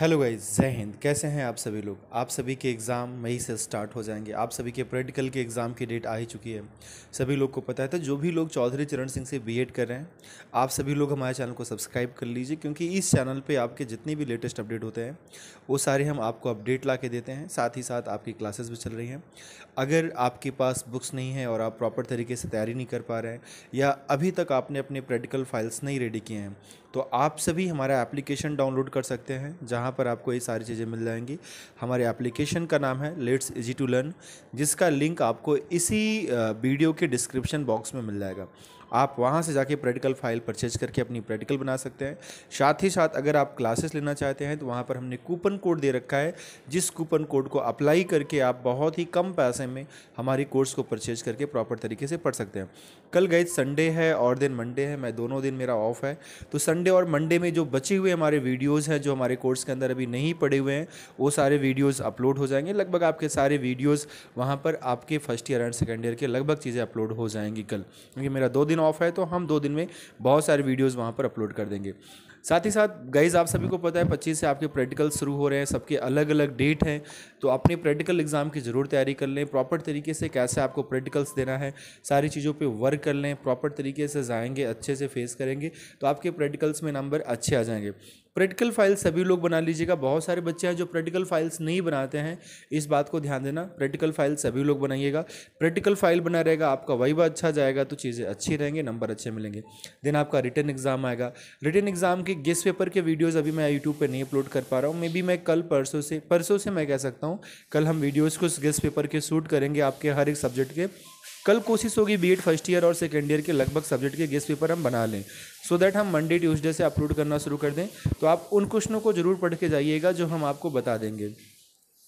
hello guys जय हिंद कैसे हैं आप सभी लोग आप सभी के एग्ज़ाम मई से स्टार्ट हो जाएंगे आप सभी के प्रैक्टिकल के एग्ज़ाम की डेट आ ही चुकी है सभी लोग को पता है तो जो भी लोग चौधरी चरण सिंह से बीएड कर रहे हैं आप सभी लोग हमारे चैनल को सब्सक्राइब कर लीजिए क्योंकि इस चैनल पे आपके जितने भी लेटेस्ट अपडेट होते हैं वो सारे हम आपको अपडेट ला के देते हैं साथ ही साथ आपकी क्लासेस भी चल रही हैं अगर आपके पास बुक्स नहीं है और आप प्रॉपर तरीके से तैयारी नहीं कर पा रहे हैं या अभी तक आपने अपने प्रैक्टिकल फाइल्स नहीं रेडी किए हैं तो आप सभी हमारा एप्लीकेशन डाउनलोड कर सकते हैं जहाँ पर आपको ये सारी चीज़ें मिल जाएंगी हमारे एप्लीकेशन का नाम है लेट्स इजी टू लर्न जिसका लिंक आपको इसी वीडियो के डिस्क्रिप्शन बॉक्स में मिल जाएगा आप वहाँ से जाके प्रैक्टिकल फाइल परचेज करके अपनी प्रैक्टिकल बना सकते हैं साथ ही साथ अगर आप क्लासेस लेना चाहते हैं तो वहाँ पर हमने कूपन कोड दे रखा है जिस कूपन कोड को अप्लाई करके आप बहुत ही कम पैसे में हमारे कोर्स को परचेज करके प्रॉपर तरीके से पढ़ सकते हैं कल गए संडे है और दिन मंडे है मैं दोनों दिन मेरा ऑफ है तो संडे और मंडे में जो बचे हुए हमारे वीडियोज़ हैं जो हमारे कोर्स के अंदर अभी नहीं पड़े हुए हैं वो सारे वीडियोज़ अपलोड हो जाएंगे लगभग आपके सारे वीडियोज़ वहाँ पर आपके first year and second year के लगभग चीज़ें अपलोड हो जाएंगी कल क्योंकि मेरा दो दिन ऑफ है तो हम दो दिन में बहुत सारे वीडियोज़ वहाँ पर अपलोड कर देंगे साथ ही साथ गाइज आप सभी को पता है पच्चीस से आपके प्रैक्टिकल शुरू हो रहे हैं सबके अलग अलग डेट हैं तो अपने प्रैक्टिकल एग्ज़ाम की ज़रूर तैयारी कर लें प्रॉपर तरीके से कैसे आपको प्रैक्टिकल्स देना है सारी चीज़ों पर वर्क कर लें प्रॉपर तरीके से जाएंगे अच्छे से फेस करेंगे तो आपके प्रैक्टिकल्स में नंबर अच्छे आ जाएंगे प्रैक्टिकल फाइल्स सभी लोग बना लीजिएगा बहुत सारे बच्चे हैं जो प्रैक्टिकल फाइल्स नहीं बनाते हैं इस बात को ध्यान देना प्रैक्टिकल फाइल सभी लोग बनाइएगा प्रैक्टिकल फाइल बना रहेगा आपका वही अच्छा जाएगा तो चीज़ें अच्छी रहेंगी नंबर अच्छे मिलेंगे देन आपका रिटर्न एग्जाम आएगा रिटर्न एग्जाम क्योंकि गेस्ट पेपर के वीडियोस अभी मैं यूट्यूब पर नहीं अपलोड कर पा रहा हूँ मे बी मैं कल परसों से परसों से मैं कह सकता हूँ कल हम वीडियोज़ को गेस्ट पेपर के शूट करेंगे आपके हर एक सब्जेक्ट के कल कोशिश होगी बी फर्स्ट ईयर और सेकेंड ईयर के लगभग सब्जेक्ट के गेस्ट पेपर हम बना लें सो so दैट हम मंडे ट्यूजडे से अपलोड करना शुरू कर दें तो आप उन क्वेश्चनों को ज़रूर पढ़ के जाइएगा जो हम आपको बता देंगे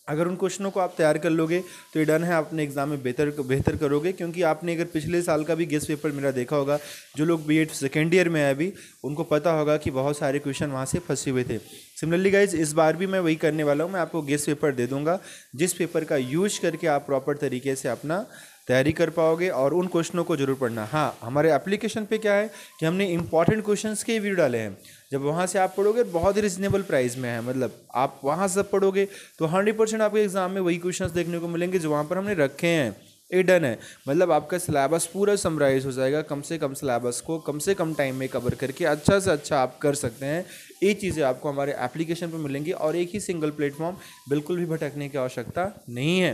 अगर उन क्वेश्चनों को आप तैयार कर लोगे तो ये डन है आप अपने एग्ज़ाम में बेहतर बेहतर करोगे क्योंकि आपने अगर पिछले साल का भी गेस्ट पेपर मेरा देखा होगा जो लोग बी एड सेकेंड ईयर में है अभी उनको पता होगा कि बहुत सारे क्वेश्चन वहाँ से फंसे हुए थे सिमिलरली गाइज इस बार भी मैं वही करने वाला हूँ मैं आपको गेस्ट पेपर दे दूँगा जिस पेपर का यूज करके आप प्रॉपर तरीके से अपना तैयारी कर पाओगे और उन क्वेश्चनों को जरूर पढ़ना हाँ हमारे एप्लीकेशन पे क्या है कि हमने इंपॉर्टेंट क्वेश्चंस के वीडियो डाले हैं जब वहाँ से आप पढ़ोगे बहुत ही रिजनेबल प्राइस में है मतलब आप वहाँ से पढ़ोगे तो हंड्रेड परसेंट आपके एग्ज़ाम में वही क्वेश्चन देखने को मिलेंगे जो वहाँ पर हमने रखे हैं ए डन है मतलब आपका सिलेबस पूरा समराइज हो जाएगा कम से कम सिलेबस को कम से कम टाइम में कवर करके अच्छा से अच्छा आप कर सकते हैं ये चीज़ें आपको हमारे एप्लीकेशन पर मिलेंगी और एक ही सिंगल प्लेटफॉर्म बिल्कुल भी भटकने की आवश्यकता नहीं है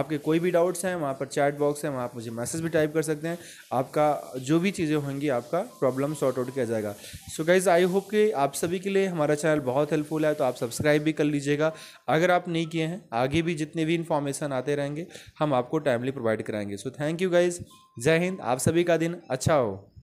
आपके कोई भी डाउट्स हैं वहाँ पर चैट बॉक्स है वहाँ आप मुझे मैसेज भी टाइप कर सकते हैं आपका जो भी चीज़ें होंगी आपका प्रॉब्लम सॉर्ट आउट किया जाएगा सो गाइज़ आई होप कि आप सभी के लिए हमारा चैनल बहुत हेल्पफुल है तो आप सब्सक्राइब भी कर लीजिएगा अगर आप नहीं किए हैं आगे भी जितने भी इन्फॉर्मेशन आते रहेंगे हम आपको टाइमली प्रोवाइड प्रोवाइड कराएंगे सो थैंक यू गाइज जय हिंद आप सभी का दिन अच्छा हो